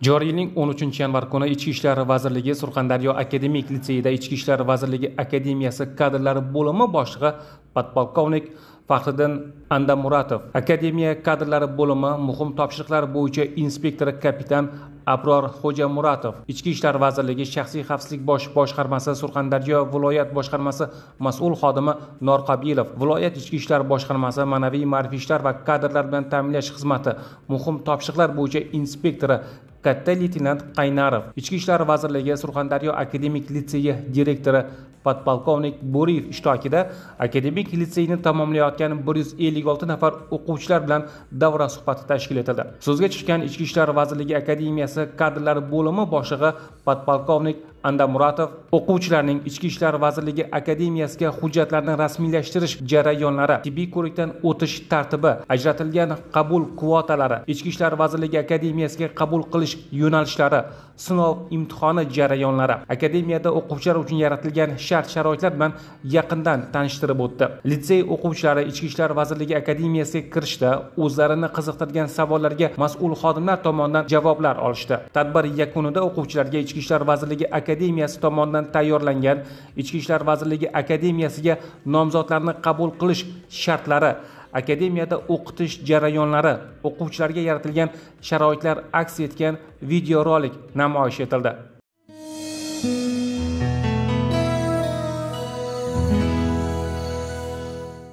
joriy yilning 13 yanvar kuni ichki ishlar vazirligi surxondaryo akademik litseyida ichki ishlar vazirligi akademiyasi kadrlari bo'limi boshlig'i podpolkovnik faxriddin andamuratov akademiya kadrlari bo'limi muhim topshiriqlar bo'yicha inspektori kapitan abror xo'jamuratov ichki ishlar vazirligi shaxsiy xavfsizlik bosh boshqarmasi surxondaryo viloyat boshqarmasi mas'ul xodimi norqabilov viloyat ichki ishlar boshqarmasi ma'naviy ma'rifiy ishlar va kadrlar bilan ta'minlash xizmati muhim topshiriqlar bo'yicha inspektori katta leytenant qaynarov ichki ishlar vazirligi surxondaryo akademik litseyi direktori podpolkovnik bo'riyev ishtirokida akademik litseyni tamomlayotgan bir yuz ellik olti nafar o'quvchilar bilan davra suhbati tashkil etildi so'zga chiqqan ichki ishlar vazirligi akademiyasi kadrlar bo'limi boshlig'i podpolkovnik andamuratov o'quvchilarning ichki ishlar vazirligi akademiyasiga hujjatlarni rasmiylashtirish jarayonlari tibbiy ko'rikdan o'tish tartibi ajratilgan qabul kvotalari ichki ishlar vazirligi akademiyasiga qabul qilish yo'nalishlari sinov imtihoni jarayonlari akademiyada o'quvchilar uchun yaratilgan shart sharoitlar bilan yaqindan tanishtirib o'tdi litsey o'quvchilari ichki ishlar vazirligi akademiyasiga kirishda o'zlarini qiziqtirgan savollarga mas'ul xodimlar tomonidan javoblar olishdi tadbir yakunida o'quvchilarga ichki ishlar vazirligi akademiyasi akademiyasi tomonidan tayyorlangan ichki ishlar vazirligi akademiyasiga nomzodlarni qabul qilish shartlari akademiyada o'qitish jarayonlari o'quvchilarga yaratilgan sharoitlar aks etgan videorolik namoyish etildi